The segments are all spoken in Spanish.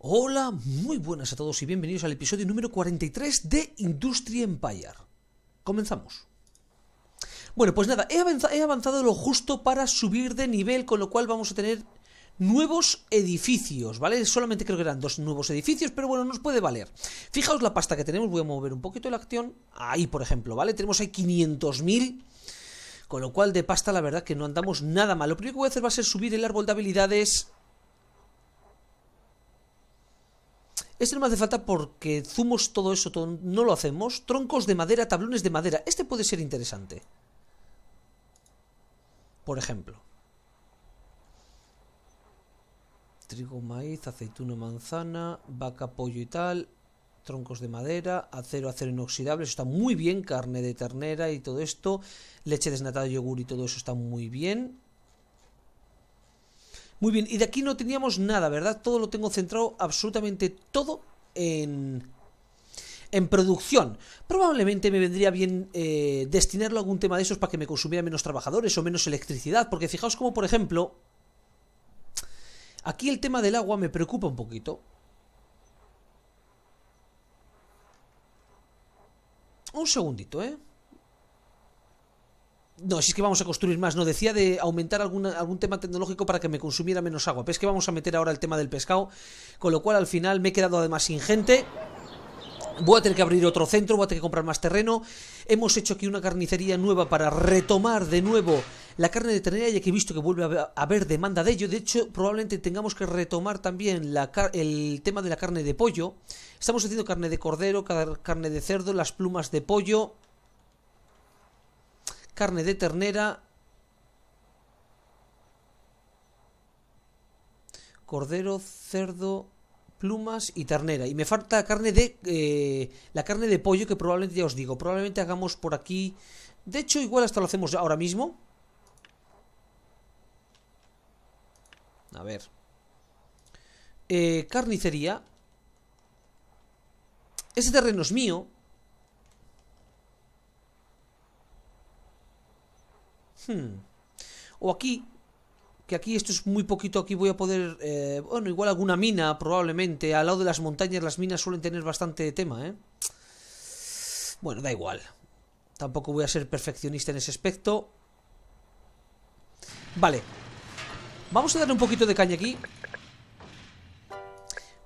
Hola, muy buenas a todos y bienvenidos al episodio número 43 de Industria Empire. Comenzamos. Bueno, pues nada, he avanzado, he avanzado lo justo para subir de nivel, con lo cual vamos a tener nuevos edificios, ¿vale? Solamente creo que eran dos nuevos edificios, pero bueno, nos puede valer. Fijaos la pasta que tenemos, voy a mover un poquito la acción. Ahí, por ejemplo, ¿vale? Tenemos ahí 500.000... Con lo cual de pasta la verdad que no andamos nada mal. Lo primero que voy a hacer va a ser subir el árbol de habilidades Este no me hace falta porque zumos, todo eso, no lo hacemos. Troncos de madera, tablones de madera. Este puede ser interesante. Por ejemplo. Trigo, maíz, aceituno, manzana, vaca, pollo y tal. Troncos de madera, acero, acero inoxidable. Eso está muy bien. Carne de ternera y todo esto. Leche desnatada, yogur y todo eso está muy bien. Muy bien, y de aquí no teníamos nada, ¿verdad? Todo lo tengo centrado, absolutamente todo en, en producción. Probablemente me vendría bien eh, destinarlo a algún tema de esos para que me consumiera menos trabajadores o menos electricidad, porque fijaos como, por ejemplo, aquí el tema del agua me preocupa un poquito. Un segundito, ¿eh? No, si es que vamos a construir más. No, decía de aumentar algún tema tecnológico para que me consumiera menos agua. Pero es que vamos a meter ahora el tema del pescado. Con lo cual al final me he quedado además sin gente. Voy a tener que abrir otro centro, voy a tener que comprar más terreno. Hemos hecho aquí una carnicería nueva para retomar de nuevo la carne de ternera, ya que he visto que vuelve a haber demanda de ello. De hecho, probablemente tengamos que retomar también la el tema de la carne de pollo. Estamos haciendo carne de cordero, carne de cerdo, las plumas de pollo carne de ternera, cordero, cerdo, plumas y ternera. Y me falta carne de. Eh, la carne de pollo, que probablemente ya os digo. Probablemente hagamos por aquí. De hecho, igual hasta lo hacemos ahora mismo. A ver. Eh, carnicería. Ese terreno es mío. Hmm. o aquí, que aquí esto es muy poquito, aquí voy a poder, eh, bueno, igual alguna mina probablemente, al lado de las montañas las minas suelen tener bastante tema, ¿eh? Bueno, da igual, tampoco voy a ser perfeccionista en ese aspecto. Vale, vamos a darle un poquito de caña aquí.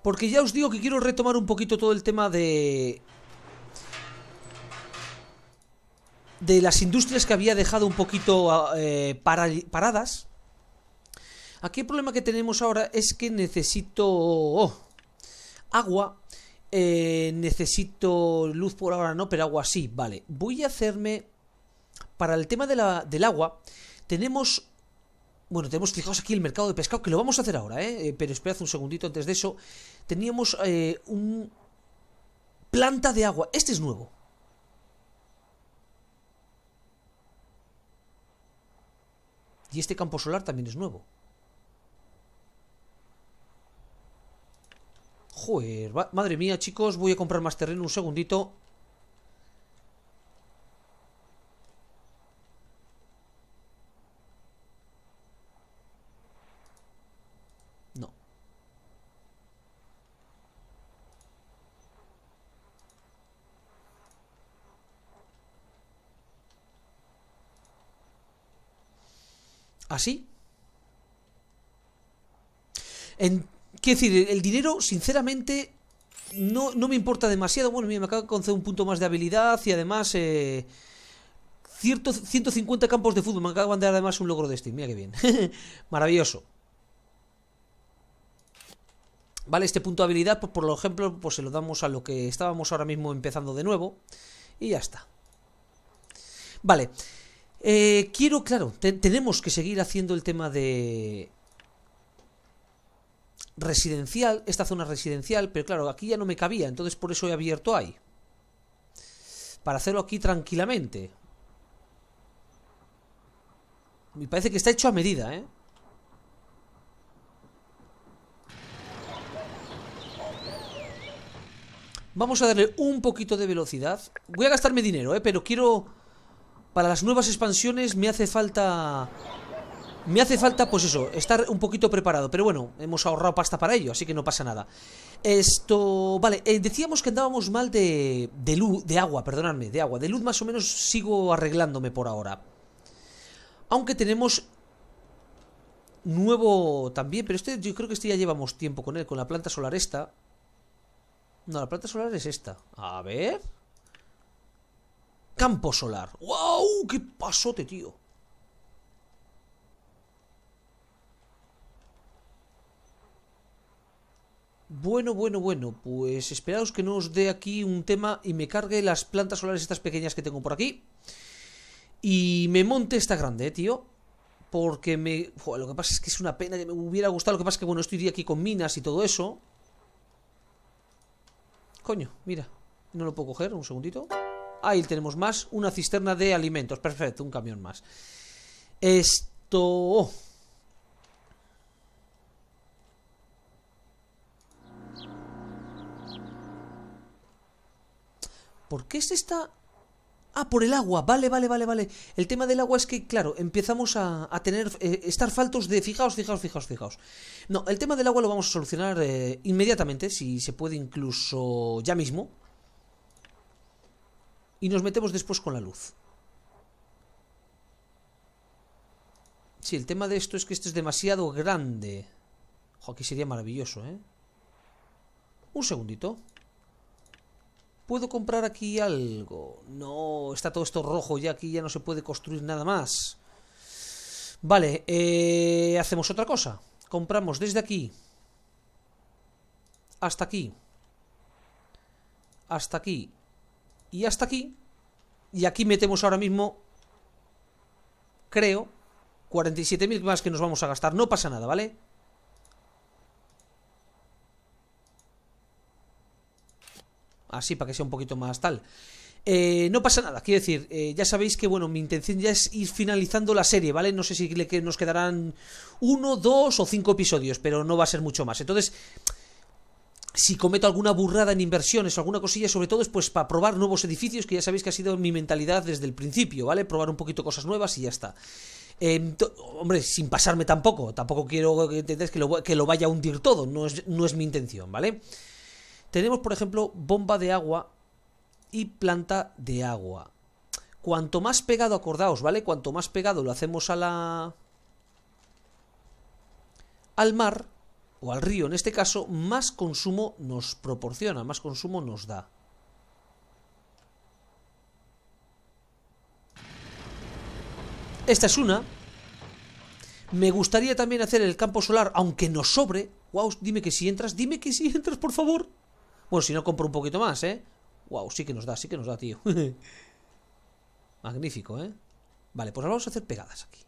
Porque ya os digo que quiero retomar un poquito todo el tema de de las industrias que había dejado un poquito ah, eh, paradas. Aquí el problema que tenemos ahora es que necesito oh, agua. Eh, necesito luz por ahora, no, pero agua sí. Vale, voy a hacerme... Para el tema de la, del agua, tenemos... Bueno, tenemos fijaos aquí el mercado de pescado, que lo vamos a hacer ahora, ¿eh? eh pero esperad un segundito antes de eso. Teníamos un... Planta de agua. Este es nuevo. Y este campo solar también es nuevo. Joder, madre mía, chicos, voy a comprar más terreno un segundito. así. En, quiero decir, el dinero, sinceramente, no, me importa demasiado. Bueno, mira, me acaba de conceder un punto más de habilidad y además... 150 eh, campos de fútbol. Me acaba de dar además un logro de Steam. Mira qué bien. Maravilloso. Vale, este punto de habilidad, pues por ejemplo, pues se lo damos a lo que estábamos ahora mismo empezando de nuevo. Y ya está. Vale. Eh, quiero, claro, tenemos que seguir haciendo el tema de residencial, esta zona residencial, pero claro, aquí ya no me cabía, entonces por eso he abierto ahí. Para hacerlo aquí tranquilamente. Me parece que está hecho a medida, ¿eh? Vamos a darle un poquito de velocidad. Voy a gastarme dinero, ¿eh? Pero quiero para las nuevas expansiones me hace falta... Me hace falta, pues eso, estar un poquito preparado. Pero bueno, hemos ahorrado pasta para ello, así que no pasa nada. Esto... Vale, eh, decíamos que andábamos mal de... De luz... De agua, perdonadme, de agua. De luz más o menos sigo arreglándome por ahora. Aunque tenemos... Nuevo también, pero este yo creo que este ya llevamos tiempo con él, con la planta solar esta. No, la planta solar es esta. A ver... Campo solar. ¡Wow! ¡Qué pasote, tío! Bueno, bueno, bueno, pues esperaos que no os dé aquí un tema y me cargue las plantas solares estas pequeñas que tengo por aquí. Y me monte esta grande, eh, tío. Porque me... lo que pasa es que es una pena que me hubiera gustado. Lo que pasa es que, bueno, estoy aquí con minas y todo eso. Coño, mira. No lo puedo coger, un segundito. Ahí tenemos más. Una cisterna de alimentos. Perfecto, un camión más. Esto... Oh. ¿Por qué se este está...? Ah, por el agua. Vale, vale, vale, vale. El tema del agua es que, claro, empezamos a, tener... Eh, estar faltos de... Fijaos, fijaos, fijaos, fijaos. No, el tema del agua lo vamos a solucionar eh, inmediatamente, si se puede incluso ya mismo y nos metemos después con la luz. Sí, el tema de esto es que este es demasiado grande. Ojo, aquí sería maravilloso, ¿eh? Un segundito. ¿Puedo comprar aquí algo? No, está todo esto rojo ya aquí ya no se puede construir nada más. Vale, eh, hacemos otra cosa. Compramos desde aquí hasta aquí. Hasta aquí y hasta aquí. Y aquí metemos ahora mismo, creo, 47.000 más que nos vamos a gastar. No pasa nada, ¿vale? Así, para que sea un poquito más tal. Eh, no pasa nada, quiero decir, eh, ya sabéis que bueno, mi intención ya es ir finalizando la serie, ¿vale? No sé si nos quedarán uno, dos o cinco episodios, pero no va a ser mucho más. Entonces, si cometo alguna burrada en inversiones o alguna cosilla, sobre todo es pues para probar nuevos edificios, que ya sabéis que ha sido mi mentalidad desde el principio, ¿vale? Probar un poquito cosas nuevas y ya está. Em, hombre, sin pasarme tampoco, tampoco quiero que lo, que lo vaya a hundir todo, no es, no es mi intención, ¿vale? Tenemos, por ejemplo, bomba de agua y planta de agua. Cuanto más pegado, acordaos, ¿vale? Cuanto más pegado lo hacemos a la... al mar, o al río en este caso, más consumo nos proporciona, más consumo nos da. Esta es una. Me gustaría también hacer el campo solar, aunque nos sobre. Wow, dime que si entras, dime que si entras, por favor. Bueno, si no, compro un poquito más, ¿eh? Wow, sí que nos da, sí que nos da, tío. Magnífico, ¿eh? Vale, pues ahora vamos a hacer pegadas aquí.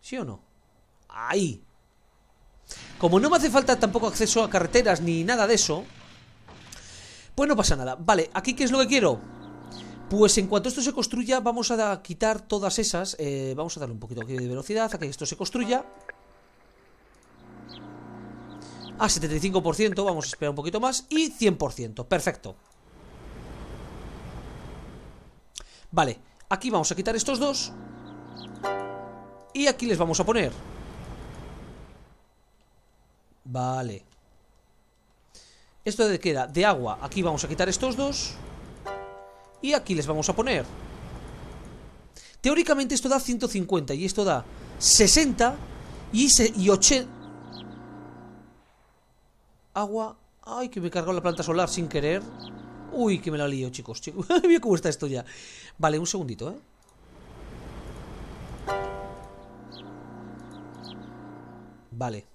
¿Sí o no? ahí. Como no me hace falta tampoco acceso a carreteras ni nada de eso, pues no pasa nada. Vale, aquí qué es lo que quiero. Pues en cuanto esto se construya, vamos a quitar todas esas. Eh, vamos a darle un poquito aquí de velocidad a que esto se construya. A 75%, vamos a esperar un poquito más. Y 100%, perfecto. Vale, aquí vamos a quitar estos dos. Y aquí les vamos a poner Vale. ¿Esto de queda? De agua. Aquí vamos a quitar estos dos. Y aquí les vamos a poner. Teóricamente esto da 150 y esto da 60 y, 80... Agua... Ay, que me he cargado la planta solar sin querer. Uy, que me la lío, chicos. chicos. cómo está esto ya. Vale, un segundito, ¿eh? Vale.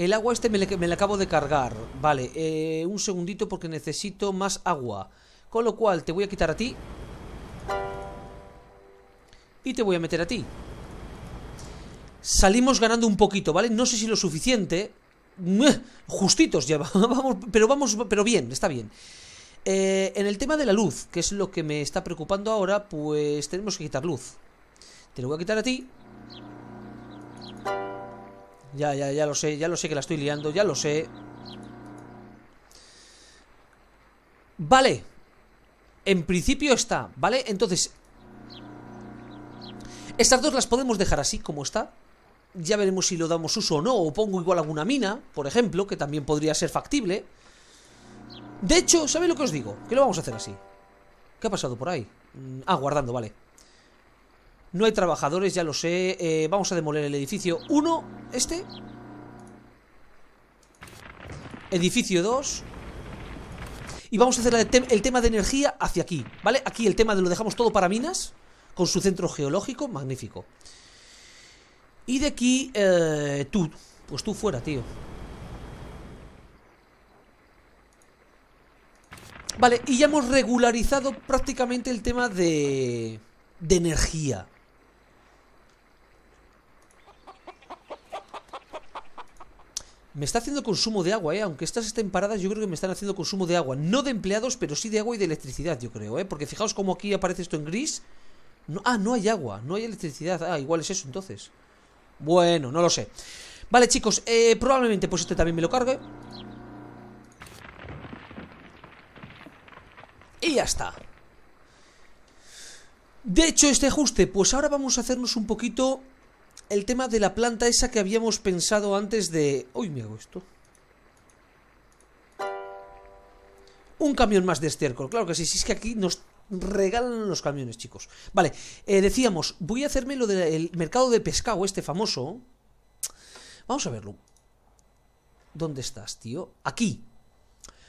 El agua este me, la acabo de cargar. Vale, eh, un segundito porque necesito más agua. Con lo cual te voy a quitar a ti. Y te voy a meter a ti. Salimos ganando un poquito, ¿vale? No sé si lo suficiente. Justitos ya, pero vamos, pero bien, está bien. Eh, en el tema de la luz, que es lo que me está preocupando ahora, pues tenemos que quitar luz. Te lo voy a quitar a ti. Ya, ya, ya lo sé, ya lo sé que la estoy liando, ya lo sé. Vale. En principio está, ¿vale? Entonces... Estas dos las podemos dejar así, como está. Ya veremos si lo damos uso o no, o pongo igual alguna mina, por ejemplo, que también podría ser factible. De hecho, ¿sabéis lo que os digo? Que lo vamos a hacer así. ¿Qué ha pasado por ahí? Mm, ah, guardando, vale. No hay trabajadores, ya lo sé. Eh, vamos a demoler el edificio 1, este. Edificio 2. Y vamos a hacer el, tema de energía hacia aquí, ¿vale? Aquí el tema de lo dejamos todo para minas, con su centro geológico, magnífico. Y de aquí, eh, tú, pues tú fuera, tío. Vale, y ya hemos regularizado prácticamente el tema de... de energía. Me está haciendo consumo de agua, ¿eh? Aunque estas estén paradas, yo creo que me están haciendo consumo de agua. No de empleados, pero sí de agua y de electricidad, yo creo, ¿eh? Porque fijaos cómo aquí aparece esto en gris. ah, no hay agua, no hay electricidad. Ah, igual es eso entonces. Bueno, no lo sé. Vale, chicos, eh, probablemente pues este también me lo cargue. Y ya está. De hecho, este ajuste, pues ahora vamos a hacernos un poquito el tema de la planta esa que habíamos pensado antes de... Uy, me hago esto. Un camión más de estiércol, claro que sí, si es que aquí nos regalan los camiones, chicos. Vale, eh, decíamos, voy a hacerme lo del mercado de pescado, este famoso. Vamos a verlo. ¿Dónde estás, tío? Aquí.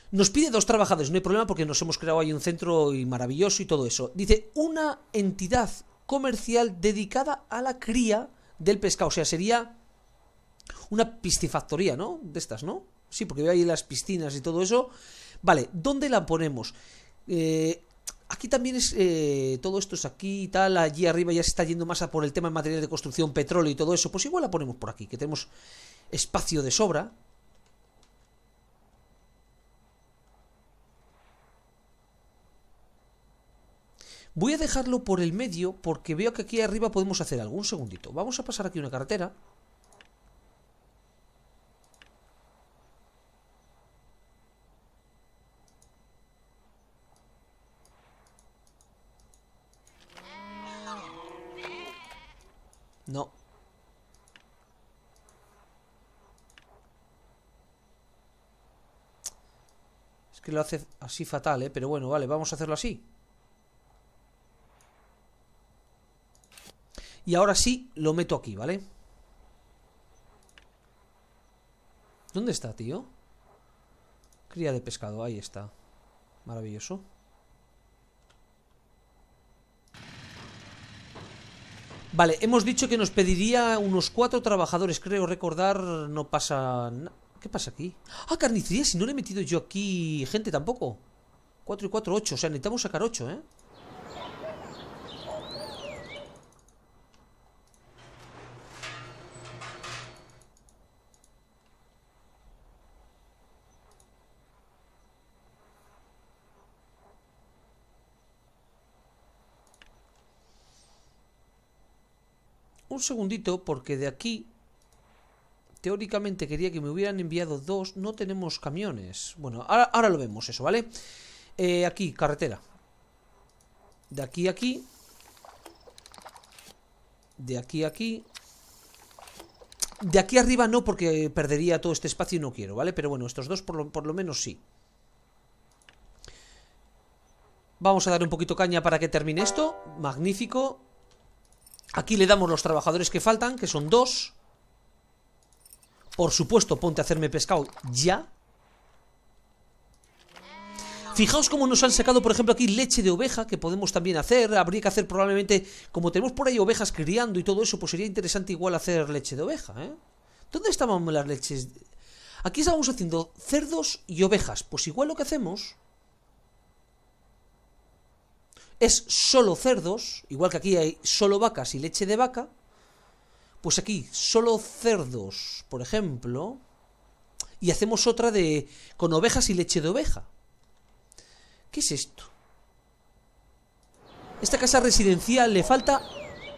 Nos pide dos trabajadores, no hay problema porque nos hemos creado ahí un centro y maravilloso y todo eso. Dice, una entidad comercial dedicada a la cría del pescado. O sea, sería una piscifactoría, ¿no? De estas, ¿no? Sí, porque veo ahí las piscinas y todo eso. Vale, ¿dónde la ponemos? Eh, aquí también es eh, todo esto es aquí y tal, allí arriba ya se está yendo más por el tema de material de construcción, petróleo y todo eso, pues igual la ponemos por aquí, que tenemos espacio de sobra, Voy a dejarlo por el medio porque veo que aquí arriba podemos hacer algún segundito. Vamos a pasar aquí una carretera. No. Es que lo hace así fatal, ¿eh? Pero bueno, vale, vamos a hacerlo así. Y ahora sí lo meto aquí, ¿vale? ¿Dónde está, tío? Cría de pescado, ahí está. Maravilloso. Vale, hemos dicho que nos pediría unos cuatro trabajadores, creo recordar, no pasa... ¿Qué pasa aquí? Ah, carnicería, si no le he metido yo aquí gente tampoco. 4 y 4, 8, o sea, necesitamos sacar ocho, ¿eh? un segundito porque de aquí teóricamente quería que me hubieran enviado dos, no tenemos camiones. Bueno, ahora, lo vemos eso, ¿vale? Eh, aquí, carretera. De aquí a aquí. De aquí a aquí. De aquí arriba no, porque perdería todo este espacio y no quiero, ¿vale? Pero bueno, estos dos por lo, por lo menos sí. Vamos a dar un poquito caña para que termine esto. Magnífico. Aquí le damos los trabajadores que faltan, que son dos. Por supuesto, ponte a hacerme pescado ya. Fijaos cómo nos han sacado, por ejemplo, aquí leche de oveja, que podemos también hacer. Habría que hacer probablemente, como tenemos por ahí ovejas criando y todo eso, pues sería interesante igual hacer leche de oveja, ¿eh? ¿Dónde estaban las leches? Aquí estábamos haciendo cerdos y ovejas. Pues igual lo que hacemos es solo cerdos, igual que aquí hay solo vacas y leche de vaca, pues aquí solo cerdos, por ejemplo, y hacemos otra de con ovejas y leche de oveja. ¿Qué es esto? Esta casa residencial le falta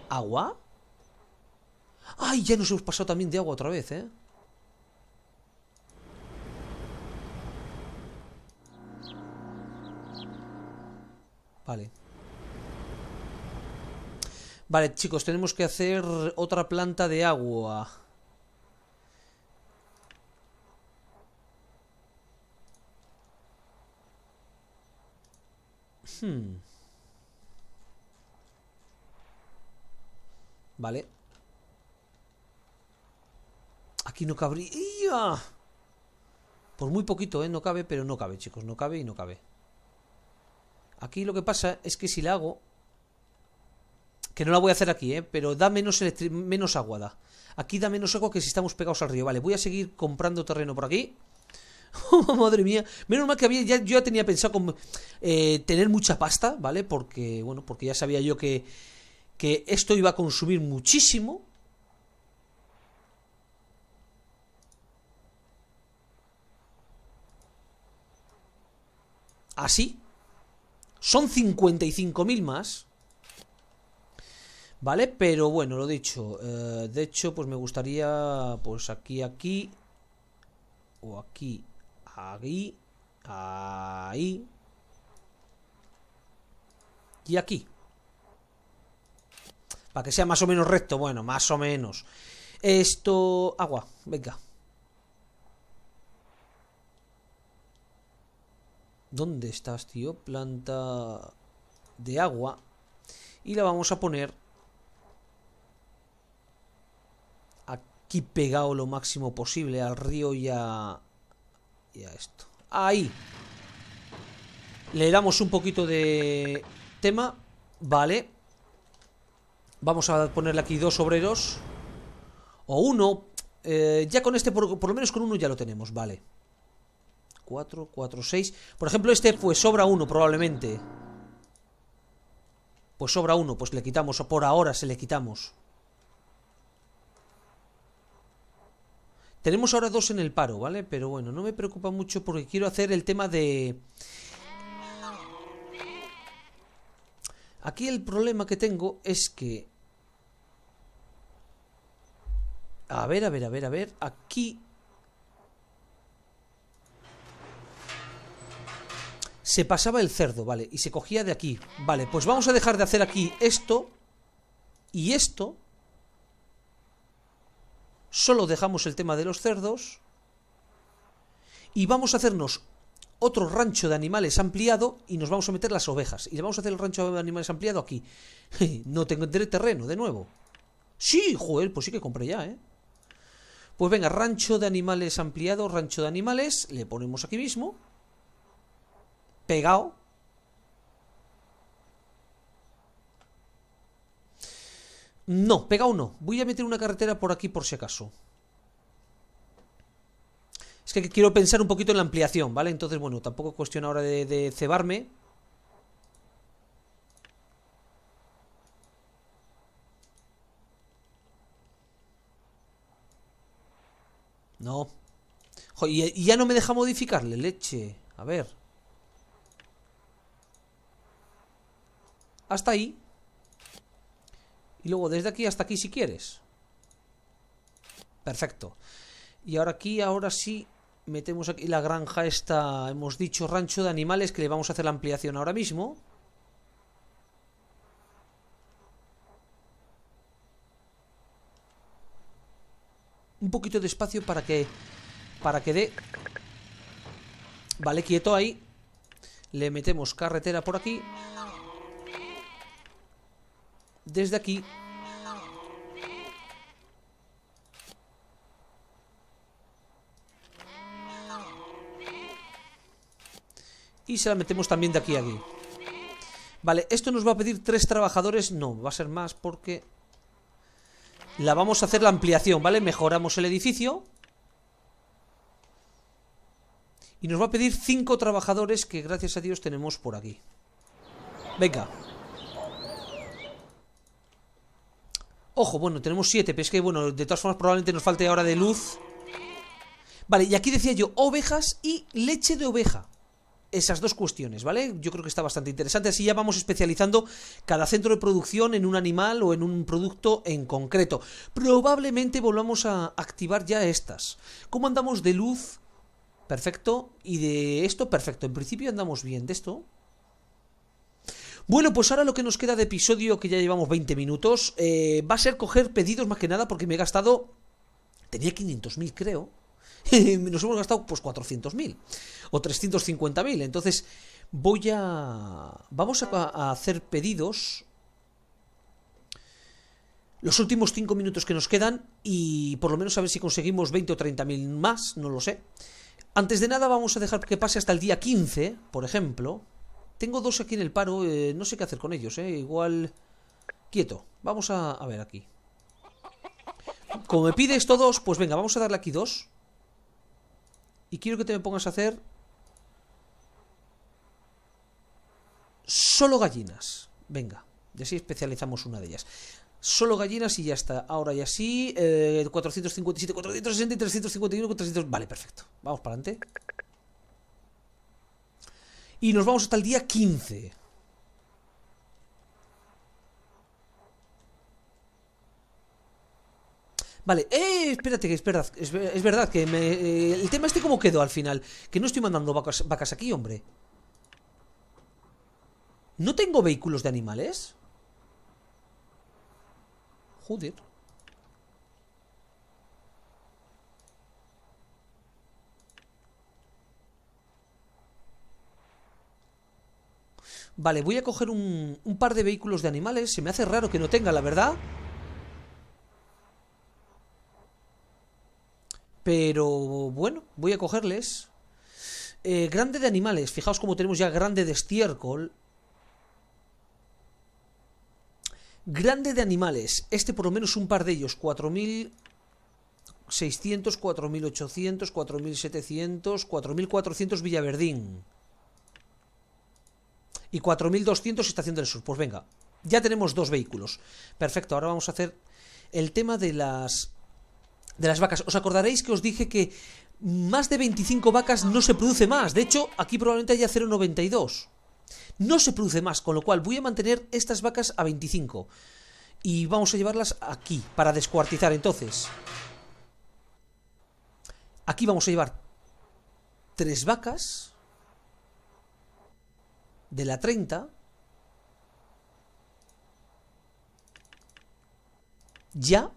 agua. Ay, ya nos hemos pasado también de agua otra vez, ¿eh? Vale. Vale, chicos, tenemos que hacer otra planta de agua. Hmm. Vale. Aquí no cabría. Por muy poquito, ¿eh? No cabe, pero no cabe, chicos. No cabe y no cabe. Aquí lo que pasa es que si la hago que no la voy a hacer aquí, ¿eh? pero da menos, menos agua, da. Aquí da menos agua que si estamos pegados al río. Vale, voy a seguir comprando terreno por aquí. Oh, madre mía. Menos mal que había, ya, yo tenía pensado eh, tener mucha pasta, ¿vale? Porque, bueno, porque ya sabía yo que, que esto iba a consumir muchísimo. Así. Son 55.000 más. ¿Vale? Pero bueno, lo dicho. Eh, de hecho, pues me gustaría. Pues aquí, aquí. O aquí. Aquí. Ahí. Y aquí. Para que sea más o menos recto. Bueno, más o menos. Esto... Agua, venga. ¿Dónde estás, tío? Planta de agua. Y la vamos a poner pegado lo máximo posible al río y a, esto. Ahí. Le damos un poquito de tema. Vale. Vamos a ponerle aquí dos obreros. O uno. Eh, ya con este, por, lo menos con uno ya lo tenemos, vale. 4, 4, 6. Por ejemplo, este pues sobra uno probablemente. Pues sobra uno, pues le quitamos, o por ahora se le quitamos. Tenemos ahora dos en el paro, ¿vale? Pero bueno, no me preocupa mucho porque quiero hacer el tema de... Aquí el problema que tengo es que... A ver, a ver, a ver, a ver. Aquí... Se pasaba el cerdo, vale. Y se cogía de aquí. Vale, pues vamos a dejar de hacer aquí esto. Y esto solo dejamos el tema de los cerdos y vamos a hacernos otro rancho de animales ampliado y nos vamos a meter las ovejas. Y le vamos a hacer el rancho de animales ampliado aquí. no tendré terreno, de nuevo. Sí, Joel! pues sí que compré ya, ¿eh? Pues venga, rancho de animales ampliado, rancho de animales, le ponemos aquí mismo. Pegado. No, pega uno. Voy a meter una carretera por aquí por si acaso. Es que quiero pensar un poquito en la ampliación, ¿vale? Entonces, bueno, tampoco es cuestión ahora de, cebarme. No. y ya no me deja modificarle, leche. A ver. Hasta ahí. Y luego desde aquí hasta aquí si quieres. Perfecto. Y ahora aquí, ahora sí, metemos aquí la granja esta, hemos dicho, rancho de animales, que le vamos a hacer la ampliación ahora mismo. Un poquito de espacio para que... Para que dé... Vale, quieto ahí. Le metemos carretera por aquí desde aquí Y se la metemos también de aquí a aquí Vale, esto nos va a pedir tres trabajadores No, va a ser más porque La vamos a hacer la ampliación, ¿vale? Mejoramos el edificio Y nos va a pedir cinco trabajadores Que gracias a Dios tenemos por aquí Venga Ojo, bueno, tenemos siete, pero es que, bueno, de todas formas probablemente nos falte ahora de luz. Vale, y aquí decía yo, ovejas y leche de oveja. Esas dos cuestiones, ¿vale? Yo creo que está bastante interesante. Así ya vamos especializando cada centro de producción en un animal o en un producto en concreto. Probablemente volvamos a activar ya estas. ¿Cómo andamos de luz? Perfecto. Y de esto, perfecto. En principio andamos bien. De esto, bueno, pues ahora lo que nos queda de episodio, que ya llevamos 20 minutos, eh, va a ser coger pedidos más que nada porque me he gastado... Tenía 500.000 creo. nos hemos gastado pues 400.000 o 350.000. Entonces voy a... Vamos a, hacer pedidos los últimos 5 minutos que nos quedan y por lo menos a ver si conseguimos 20 o 30 mil más, no lo sé. Antes de nada vamos a dejar que pase hasta el día 15, por ejemplo, tengo dos aquí en el paro, eh, no sé qué hacer con ellos, eh. Igual... Quieto, vamos a, ver aquí. Como me pides todos, pues venga, vamos a darle aquí dos. Y quiero que te me pongas a hacer... Solo gallinas. Venga, y así especializamos una de ellas. Solo gallinas y ya está. Ahora eh, y así, 457, 460 y 351, 300... Vale, perfecto. Vamos para adelante y nos vamos hasta el día 15. Vale, eh, espérate, que es verdad, es, verdad que me, eh, el tema este cómo quedó al final, que no estoy mandando vacas, vacas aquí, hombre. ¿No tengo vehículos de animales? Joder. Vale, voy a coger un, par de vehículos de animales. Se me hace raro que no tenga, la verdad. Pero bueno, voy a cogerles. Eh, grande de animales. Fijaos cómo tenemos ya grande de estiércol. Grande de animales. Este por lo menos un par de ellos. 4600, 4800, 4700, 4400 Villaverdín y 4200 estación del sur. Pues venga, ya tenemos dos vehículos. Perfecto, ahora vamos a hacer el tema de las de las vacas. Os acordaréis que os dije que más de 25 vacas no se produce más. De hecho, aquí probablemente haya 0,92. No se produce más, con lo cual voy a mantener estas vacas a 25. Y vamos a llevarlas aquí, para descuartizar entonces. Aquí vamos a llevar tres vacas de la 30 ya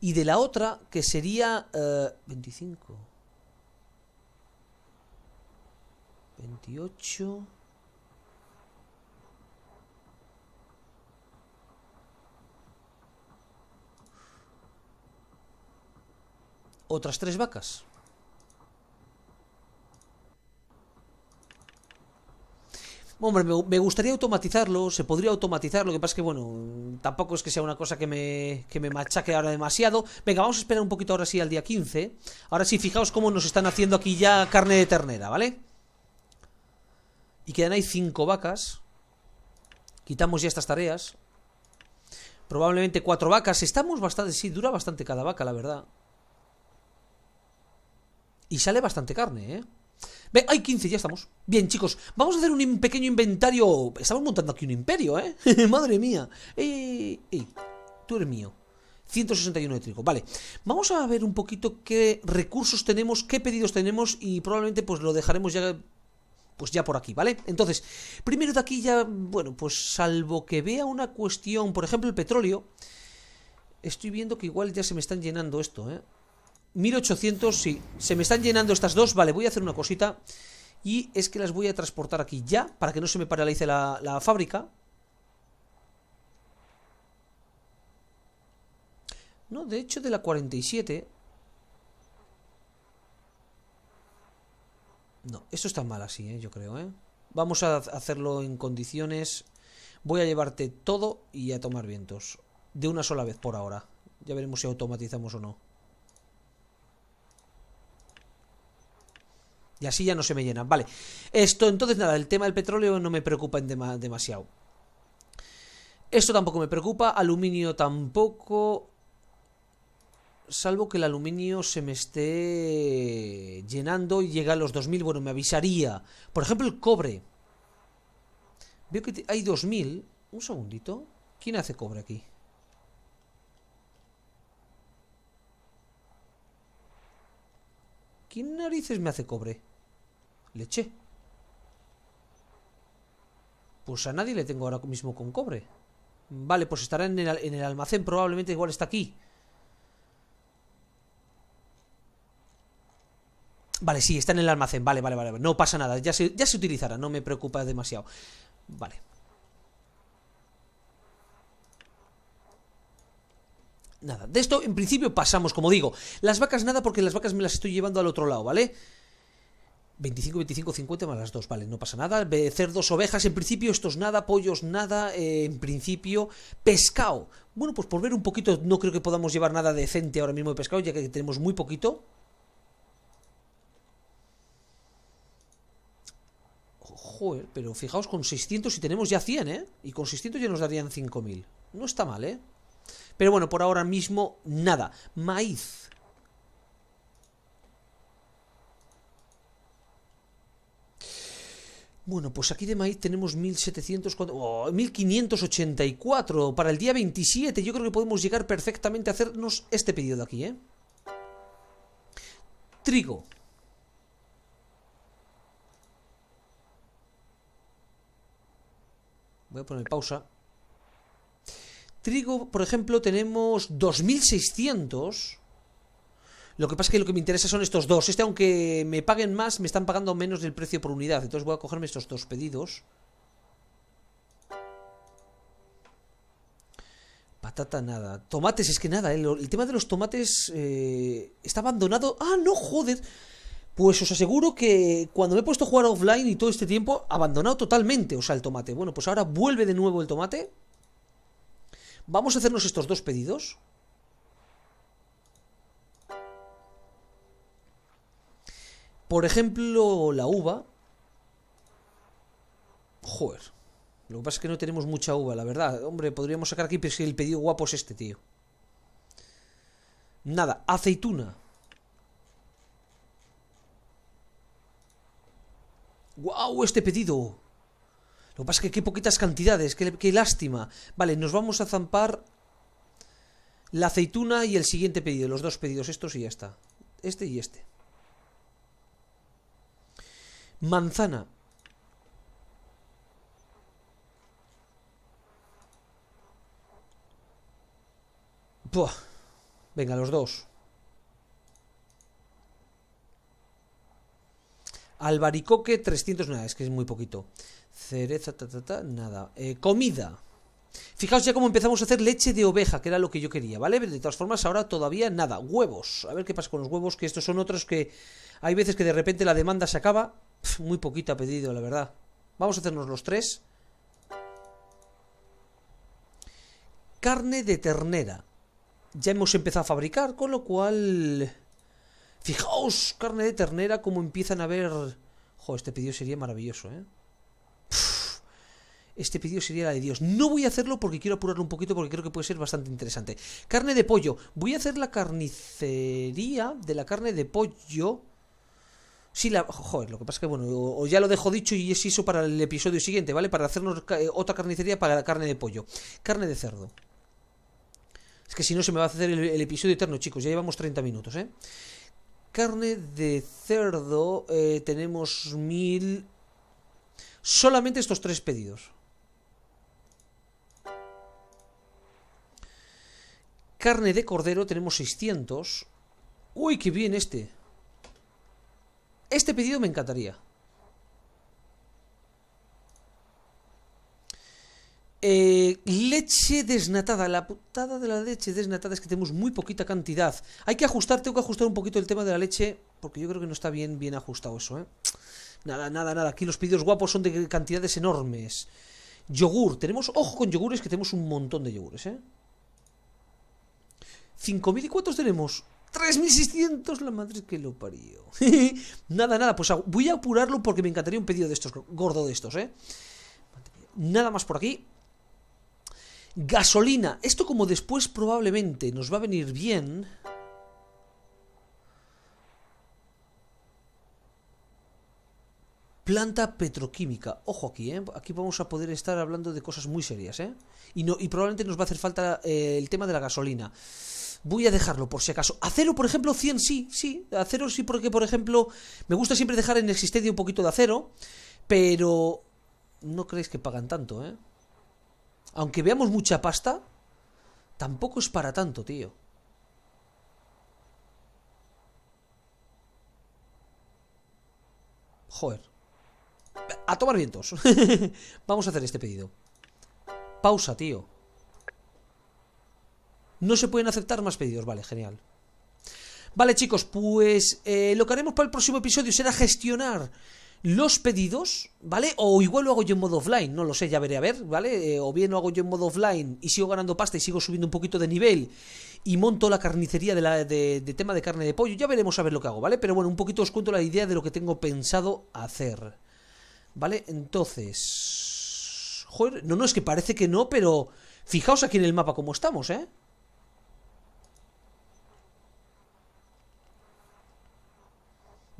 y de la otra que sería 25 eh, 28 otras tres vacas Hombre, me, gustaría automatizarlo, se podría automatizar, lo que pasa es que, bueno, tampoco es que sea una cosa que me, que me machaque ahora demasiado. Venga, vamos a esperar un poquito ahora sí al día 15. Ahora sí, fijaos cómo nos están haciendo aquí ya carne de ternera, ¿vale? Y quedan ahí cinco vacas. Quitamos ya estas tareas. Probablemente cuatro vacas. Estamos bastante, sí, dura bastante cada vaca, la verdad. Y sale bastante carne, ¿eh? Ve, hay 15, ya estamos. Bien, chicos, vamos a hacer un pequeño inventario. Estamos montando aquí un imperio, ¿eh? Madre mía. Ey, eh, ey, tú eres mío. 161 de trigo. Vale, vamos a ver un poquito qué recursos tenemos, qué pedidos tenemos y probablemente pues lo dejaremos ya pues ya por aquí, ¿vale? Entonces, primero de aquí ya, bueno, pues salvo que vea una cuestión, por ejemplo, el petróleo, estoy viendo que igual ya se me están llenando esto, ¿eh? 1800, sí. Se me están llenando estas dos. Vale, voy a hacer una cosita. Y es que las voy a transportar aquí ya, para que no se me paralice la, fábrica. No, de hecho de la 47... No, esto está mal así, ¿eh? yo creo, ¿eh? Vamos a hacerlo en condiciones... Voy a llevarte todo y a tomar vientos. De una sola vez por ahora. Ya veremos si automatizamos o no. Y así ya no se me llenan. Vale. Esto, entonces nada, el tema del petróleo no me preocupa demasiado. Esto tampoco me preocupa. Aluminio tampoco. Salvo que el aluminio se me esté llenando y llega a los 2000. Bueno, me avisaría. Por ejemplo, el cobre. Veo que hay 2000. Un segundito. ¿Quién hace cobre aquí? ¿Quién narices me hace cobre? Leche. Pues a nadie le tengo ahora mismo con cobre. Vale, pues estará en el, almacén. Probablemente igual está aquí. Vale, sí, está en el almacén. Vale, vale, vale. No pasa nada. Ya se, ya se utilizará. No me preocupa demasiado. Vale. Nada, de esto en principio pasamos, como digo. Las vacas nada porque las vacas me las estoy llevando al otro lado, ¿vale? vale 25, 25, 50 más las dos, vale, no pasa nada. Cerdos, ovejas, en principio, estos nada, pollos, nada, eh, en principio, pescado. Bueno, pues por ver un poquito, no creo que podamos llevar nada decente ahora mismo de pescado, ya que tenemos muy poquito. Joder, pero fijaos, con 600 si tenemos ya 100, ¿eh? Y con 600 ya nos darían 5000. No está mal, ¿eh? Pero bueno, por ahora mismo, nada. Maíz. Bueno, pues aquí de maíz tenemos 1700 oh, 1584 para el día 27. Yo creo que podemos llegar perfectamente a hacernos este pedido de aquí, ¿eh? Trigo. Voy a poner pausa. Trigo, por ejemplo, tenemos 2600. Lo que pasa es que lo que me interesa son estos dos. Este, aunque me paguen más, me están pagando menos del precio por unidad. Entonces voy a cogerme estos dos pedidos. Patata nada. Tomates, es que nada. Eh. El, tema de los tomates eh, está abandonado. Ah, no, joder. Pues os aseguro que cuando me he puesto a jugar offline y todo este tiempo, abandonado totalmente, o sea, el tomate. Bueno, pues ahora vuelve de nuevo el tomate. Vamos a hacernos estos dos pedidos. Por ejemplo, la uva. Joder. Lo que pasa es que no tenemos mucha uva, la verdad. Hombre, podríamos sacar aquí si el pedido guapo es este, tío. Nada, aceituna. ¡Guau! este pedido. Lo que pasa es que qué poquitas cantidades, qué, qué lástima. Vale, nos vamos a zampar la aceituna y el siguiente pedido, los dos pedidos estos y ya está. Este y este. Manzana. Venga, los dos. Albaricoque, 300 nada, es que es muy poquito. Cereza, ta, ta, ta nada. Eh, comida. Fijaos ya cómo empezamos a hacer leche de oveja, que era lo que yo quería, ¿vale? De todas formas, ahora todavía nada. Huevos. A ver qué pasa con los huevos, que estos son otros que... Hay veces que de repente la demanda se acaba muy poquito ha pedido, la verdad. Vamos a hacernos los tres. Carne de ternera. Ya hemos empezado a fabricar, con lo cual... Fijaos, carne de ternera, como empiezan a ver... Jo, este pedido sería maravilloso, ¿eh? este pedido sería la de Dios. No voy a hacerlo porque quiero apurarlo un poquito porque creo que puede ser bastante interesante. Carne de pollo. Voy a hacer la carnicería de la carne de pollo Sí, la... Joder, lo que pasa es que, bueno, o ya lo dejo dicho y es eso para el episodio siguiente, ¿vale? Para hacernos eh, otra carnicería para la carne de pollo. Carne de cerdo. Es que si no se me va a hacer el, episodio eterno, chicos. Ya llevamos 30 minutos, ¿eh? Carne de cerdo eh, tenemos mil... Solamente estos tres pedidos. Carne de cordero tenemos 600. Uy, qué bien este. Este pedido me encantaría. Eh, leche desnatada. La putada de la leche desnatada es que tenemos muy poquita cantidad. Hay que ajustar, tengo que ajustar un poquito el tema de la leche. Porque yo creo que no está bien, bien ajustado eso, ¿eh? Nada, nada, nada. Aquí los pedidos guapos son de cantidades enormes. Yogur. Tenemos, ojo con yogures, que tenemos un montón de yogures, ¿eh? mil y cuántos tenemos. 3600 la madre que lo parió. nada, nada, pues voy a apurarlo porque me encantaría un pedido de estos, gordo de estos, ¿eh? Nada más por aquí. Gasolina. Esto como después probablemente nos va a venir bien... Planta petroquímica. Ojo aquí, ¿eh? Aquí vamos a poder estar hablando de cosas muy serias, ¿eh? Y, no, y probablemente nos va a hacer falta eh, el tema de la gasolina. Voy a dejarlo por si acaso. Acero, por ejemplo, 100 sí, sí. Acero sí porque, por ejemplo, me gusta siempre dejar en existencia un poquito de acero. Pero no creéis que pagan tanto, ¿eh? Aunque veamos mucha pasta, tampoco es para tanto, tío. Joder. A tomar vientos. Vamos a hacer este pedido. Pausa, tío. No se pueden aceptar más pedidos, vale, genial. Vale, chicos, pues eh, lo que haremos para el próximo episodio será gestionar los pedidos, ¿vale? O igual lo hago yo en modo offline, no lo sé, ya veré a ver, ¿vale? Eh, o bien lo hago yo en modo offline y sigo ganando pasta y sigo subiendo un poquito de nivel y monto la carnicería de, de tema de carne de pollo, ya veremos a ver lo que hago, ¿vale? Pero bueno, un poquito os cuento la idea de lo que tengo pensado hacer, ¿vale? Entonces... Joder, no, no, es que parece que no, pero fijaos aquí en el mapa cómo estamos, ¿eh?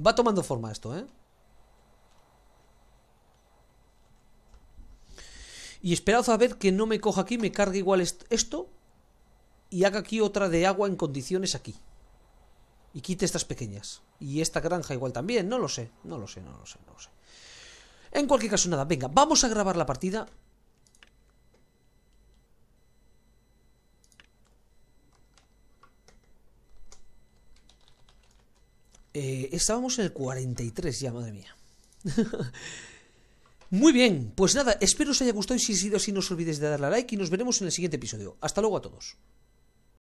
Va tomando forma esto, ¿eh? Y esperad a ver que no me coja aquí, me cargue igual esto y haga aquí otra de agua en condiciones aquí. Y quite estas pequeñas. Y esta granja igual también, no lo sé, no lo sé, no lo sé, no lo sé. En cualquier caso, nada, venga, vamos a grabar la partida Eh, estábamos en el 43 ya, madre mía. Muy bien, pues nada, espero os haya gustado y si ha sido así no os olvidéis de darle a like y nos veremos en el siguiente episodio. Hasta luego a todos.